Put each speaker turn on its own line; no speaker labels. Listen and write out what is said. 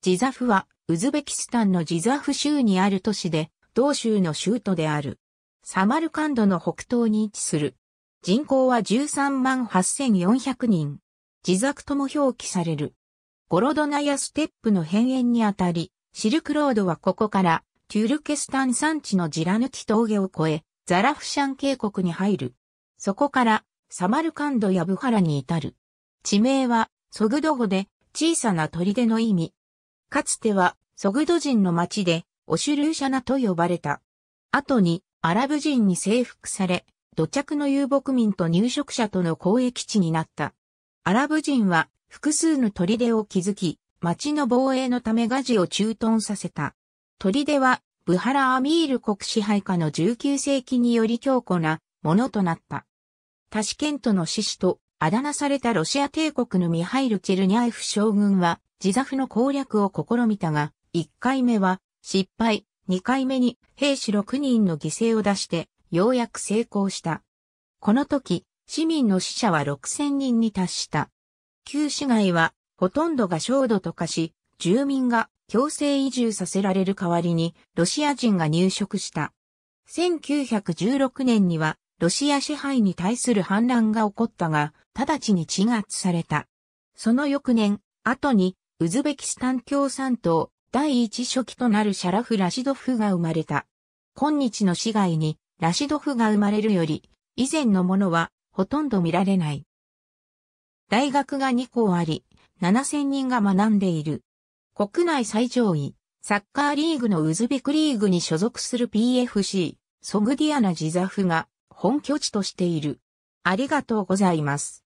ジ
ザフは、ウズベキスタンのジザフ州にある都市で、同州の州都である。サマルカンドの北東に位置する。人口は13万8400人。ジザクとも表記される。ゴロドナやステップの辺縁にあたり、シルクロードはここから、テュルケスタン山地のジラヌキ峠を越え、ザラフシャン渓谷に入る。そこから、サマルカンドやブハラに至る。地名は、ソグド語で、小さな砦の意味、かつては、ソグド人の町で、オシュルーシャナと呼ばれた。後に、アラブ人に征服され、土着の遊牧民と入植者との交易地になった。アラブ人は、複数の砦を築き、町の防衛のためガジを駐屯させた。砦は、ブハラ・アミール国支配下の19世紀により強固なものとなった。タシケントの獅子とあだ名されたロシア帝国のミハイル・チェルニャエフ将軍は自ザフの攻略を試みたが、1回目は失敗、2回目に兵士6人の犠牲を出して、ようやく成功した。この時、市民の死者は6000人に達した。旧市街は、ほとんどが焦土と化し、住民が強制移住させられる代わりに、ロシア人が入植した。1916年には、ロシア支配に対する反乱が起こったが、直ちに鎮圧された。その翌年、後にウズベキスタン共産党第一書記となるシャラフ・ラシドフが生まれた。今日の市街にラシドフが生まれるより以前のものはほとんど見られない。大学が2校あり、7000人が学んでいる。国内最上位、サッカーリーグのウズベクリーグに所属する PFC、ソグディアナ・ジザフが本拠地としている。ありがとうございます。